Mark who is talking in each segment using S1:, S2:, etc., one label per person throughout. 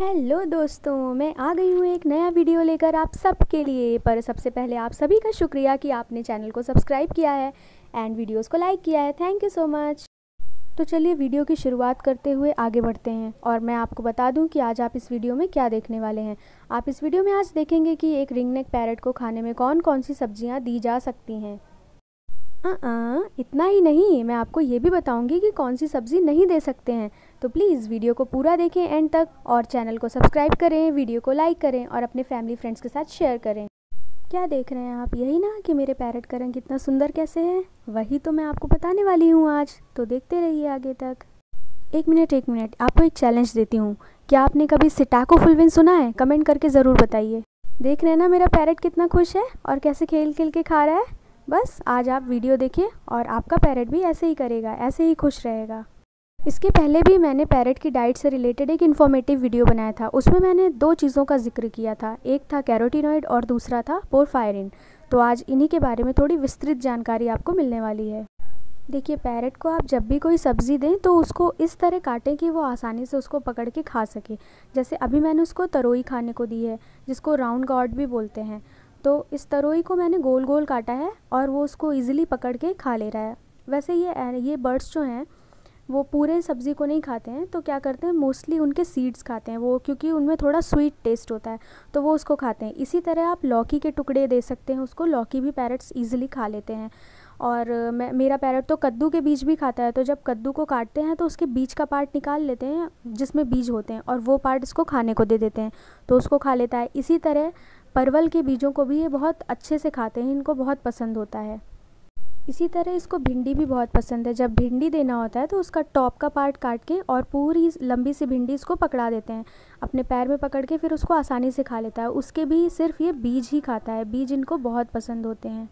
S1: hello दोस्तों मैं आ गई हूँ एक नया वीडियो लेकर आप सबके लिए पर सबसे पहले आप सभी का शुक्रिया कि आपने चैनल को सब्सक्राइब किया है एंड वीडियोस को लाइक किया है थैंक यू सो मच तो चलिए वीडियो की शुरुआत करते हुए आगे बढ़ते हैं और मैं आपको बता दूं कि आज आप इस वीडियो में क्या देखने वाले हैं आप इस वीडियो में आज देखेंगे कि एक रिंगनेक पैरट को खाने में कौन कौन सी सब्जियाँ दी जा सकती हैं हाँ इतना ही नहीं मैं आपको ये भी बताऊंगी कि कौन सी सब्ज़ी नहीं दे सकते हैं तो प्लीज़ वीडियो को पूरा देखें एंड तक और चैनल को सब्सक्राइब करें वीडियो को लाइक करें और अपने फैमिली फ्रेंड्स के साथ शेयर करें क्या देख रहे हैं आप यही ना कि मेरे पैरट का रंग कितना सुंदर कैसे है वही तो मैं आपको बताने वाली हूँ आज तो देखते रहिए आगे तक एक मिनट एक मिनट आपको एक चैलेंज देती हूँ क्या आपने कभी सिटाको फुलविन सुना है कमेंट करके ज़रूर बताइए देख रहे हैं ना मेरा पैरट कितना खुश है और कैसे खेल खेल के खा रहा है बस आज आप वीडियो देखें और आपका पैरेट भी ऐसे ही करेगा ऐसे ही खुश रहेगा इसके पहले भी मैंने पैरेट की डाइट से रिलेटेड एक इन्फॉर्मेटिव वीडियो बनाया था उसमें मैंने दो चीज़ों का जिक्र किया था एक था कैरोटीनॉइड और दूसरा था पोरफायरिन तो आज इन्हीं के बारे में थोड़ी विस्तृत जानकारी आपको मिलने वाली है देखिए पैरेट को आप जब भी कोई सब्ज़ी दें तो उसको इस तरह काटें कि वो आसानी से उसको पकड़ के खा सके जैसे अभी मैंने उसको तरोई खाने को दी है जिसको राउंड गॉड भी बोलते हैं तो इस तरोई को मैंने गोल गोल काटा है और वो उसको ईजिली पकड़ के खा ले रहा है वैसे ये ये बर्ड्स जो हैं वो पूरे सब्ज़ी को नहीं खाते हैं तो क्या करते हैं मोस्टली उनके सीड्स खाते हैं वो क्योंकि उनमें थोड़ा स्वीट टेस्ट होता है तो वो उसको खाते हैं इसी तरह आप लौकी के टुकड़े दे सकते हैं उसको लौकी भी पैरट्स ईजिली खा लेते हैं और मैं मेरा पैरट तो कद्दू के बीज भी खाता है तो जब कद्दू को काटते हैं तो उसके बीज का पार्ट निकाल लेते हैं जिसमें बीज होते हैं और वो पार्ट इसको खाने को दे देते हैं तो उसको खा लेता है इसी तरह परवल के बीजों को भी ये बहुत अच्छे से खाते हैं इनको बहुत पसंद होता है इसी तरह इसको भिंडी भी बहुत पसंद है जब भिंडी देना होता है तो उसका टॉप का पार्ट काट के और पूरी लंबी सी भिंडी इसको पकड़ा देते हैं अपने पैर में पकड़ के फिर उसको आसानी से खा लेता है उसके भी सिर्फ ये बीज ही खाता है बीज इनको बहुत पसंद होते हैं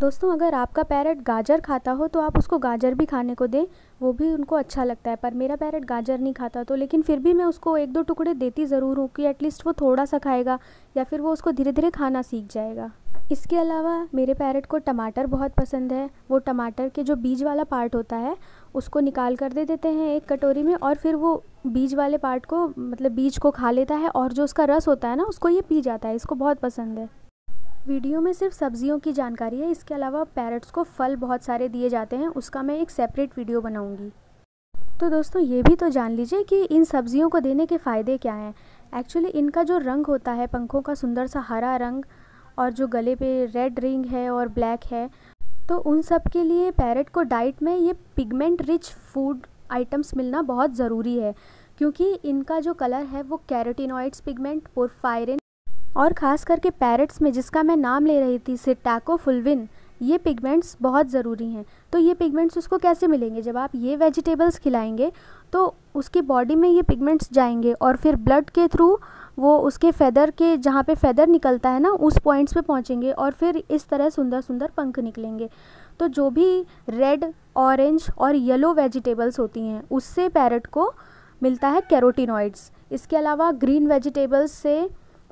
S1: दोस्तों अगर आपका पैरट गाजर खाता हो तो आप उसको गाजर भी खाने को दें वो भी उनको अच्छा लगता है पर मेरा पैरट गाजर नहीं खाता तो लेकिन फिर भी मैं उसको एक दो टुकड़े देती ज़रूर हूँ कि एटलीस्ट वो थोड़ा सा खाएगा या फिर वो उसको धीरे धीरे खाना सीख जाएगा इसके अलावा मेरे पैरट को टमाटर बहुत पसंद है वो टमाटर के जो बीज वाला पार्ट होता है उसको निकाल कर दे देते हैं एक कटोरी में और फिर वो बीज वाले पार्ट को मतलब बीज को खा लेता है और जो उसका रस होता है ना उसको ये पी जाता है इसको बहुत पसंद है वीडियो में सिर्फ सब्जियों की जानकारी है इसके अलावा पैरट्स को फल बहुत सारे दिए जाते हैं उसका मैं एक सेपरेट वीडियो बनाऊंगी तो दोस्तों ये भी तो जान लीजिए कि इन सब्जियों को देने के फ़ायदे क्या हैं एक्चुअली इनका जो रंग होता है पंखों का सुंदर सा हरा रंग और जो गले पे रेड रिंग है और ब्लैक है तो उन सब के लिए पैरट को डाइट में ये पिगमेंट रिच फूड आइटम्स मिलना बहुत ज़रूरी है क्योंकि इनका जो कलर है वो कैरोटिनॉइड्स पिगमेंट पोरफायरिन और ख़ास करके पैरट्स में जिसका मैं नाम ले रही थी सिटाको फुलविन ये पिगमेंट्स बहुत ज़रूरी हैं तो ये पिगमेंट्स उसको कैसे मिलेंगे जब आप ये वेजिटेबल्स खिलाएंगे तो उसकी बॉडी में ये पिगमेंट्स जाएंगे और फिर ब्लड के थ्रू वो उसके फेदर के जहाँ पे फेदर निकलता है ना उस पॉइंट्स पे पहुँचेंगे और फिर इस तरह सुंदर सुंदर पंख निकलेंगे तो जो भी रेड ऑरेंज और येलो वेजिटेबल्स होती हैं उससे पैरट को मिलता है कैरोटीनॉइड्स इसके अलावा ग्रीन वेजिटेबल्स से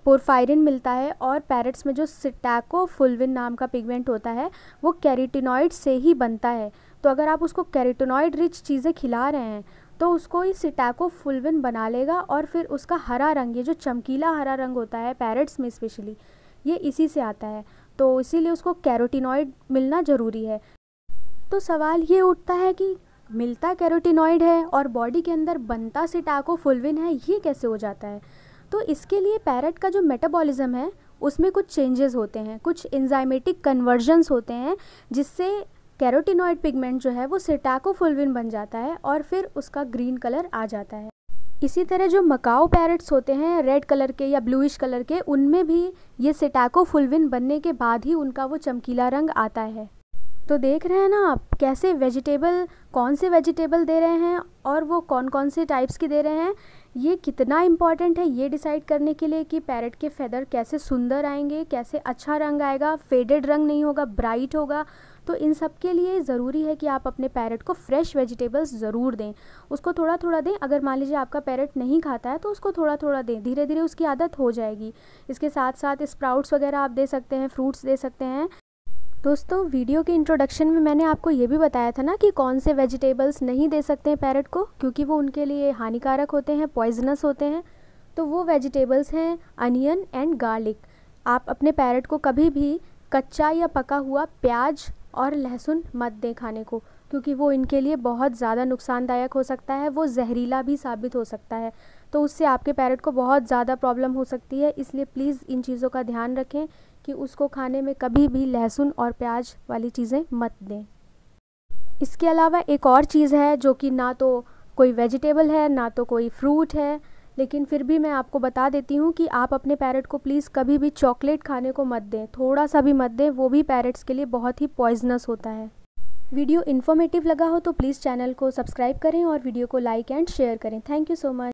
S1: पोरफायरिन मिलता है और पैरट्स में जो सिटैको फुलविन नाम का पिगमेंट होता है वो कैरेटिनॉइड से ही बनता है तो अगर आप उसको कैरेटिनॉइड रिच चीज़ें खिला रहे हैं तो उसको ये सिटैको फुलविन बना लेगा और फिर उसका हरा रंग ये जो चमकीला हरा रंग होता है पैरट्स में स्पेशली ये इसी से आता है तो इसीलिए उसको कैरोटिनॉइड मिलना ज़रूरी है तो सवाल ये उठता है कि मिलता कैरोटिनॉइड है और बॉडी के अंदर बनता सिटाको फुलविन है ये कैसे हो जाता है तो इसके लिए पैरट का जो मेटाबॉलिज्म है उसमें कुछ चेंजेस होते हैं कुछ एंजाइमेटिक कन्वर्जन्स होते हैं जिससे कैरोटिनॉइड पिगमेंट जो है वो सिटाकोफुलविन बन जाता है और फिर उसका ग्रीन कलर आ जाता है इसी तरह जो मकाओ पैरट्स होते हैं रेड कलर के या ब्लूइश कलर के उनमें भी ये सिटाकोफुलविन बनने के बाद ही उनका वो चमकीला रंग आता है तो देख रहे हैं ना आप कैसे वेजिटेबल कौन से वेजिटेबल दे रहे हैं और वो कौन कौन से टाइप्स की दे रहे हैं ये कितना इम्पॉर्टेंट है ये डिसाइड करने के लिए कि पैरट के फेदर कैसे सुंदर आएंगे कैसे अच्छा रंग आएगा फेडेड रंग नहीं होगा ब्राइट होगा तो इन सब के लिए ज़रूरी है कि आप अपने पैरट को फ्रेश वेजिटेबल्स ज़रूर दें उसको थोड़ा थोड़ा दें अगर मान लीजिए आपका पैरट नहीं खाता है तो उसको थोड़ा थोड़ा दें धीरे धीरे उसकी आदत हो जाएगी इसके साथ साथ स्प्राउट्स वगैरह आप दे सकते हैं फ्रूट्स दे सकते हैं दोस्तों वीडियो के इंट्रोडक्शन में मैंने आपको ये भी बताया था ना कि कौन से वेजिटेबल्स नहीं दे सकते हैं पैरट को क्योंकि वो उनके लिए हानिकारक होते हैं पॉइजनस होते हैं तो वो वेजिटेबल्स हैं अनियन एंड गार्लिक आप अपने पैरट को कभी भी कच्चा या पका हुआ प्याज और लहसुन मत दें खाने को क्योंकि वो इनके लिए बहुत ज़्यादा नुकसानदायक हो सकता है वो जहरीला भी साबित हो सकता है तो उससे आपके पैरट को बहुत ज़्यादा प्रॉब्लम हो सकती है इसलिए प्लीज़ इन चीज़ों का ध्यान रखें कि उसको खाने में कभी भी लहसुन और प्याज वाली चीज़ें मत दें इसके अलावा एक और चीज़ है जो कि ना तो कोई वेजिटेबल है ना तो कोई फ्रूट है लेकिन फिर भी मैं आपको बता देती हूँ कि आप अपने पैरट को प्लीज़ कभी भी चॉकलेट खाने को मत दें थोड़ा सा भी मत दें वो भी पैरट्स के लिए बहुत ही पॉइजनस होता है वीडियो इन्फॉर्मेटिव लगा हो तो प्लीज़ चैनल को सब्सक्राइब करें और वीडियो को लाइक एंड शेयर करें थैंक यू सो मच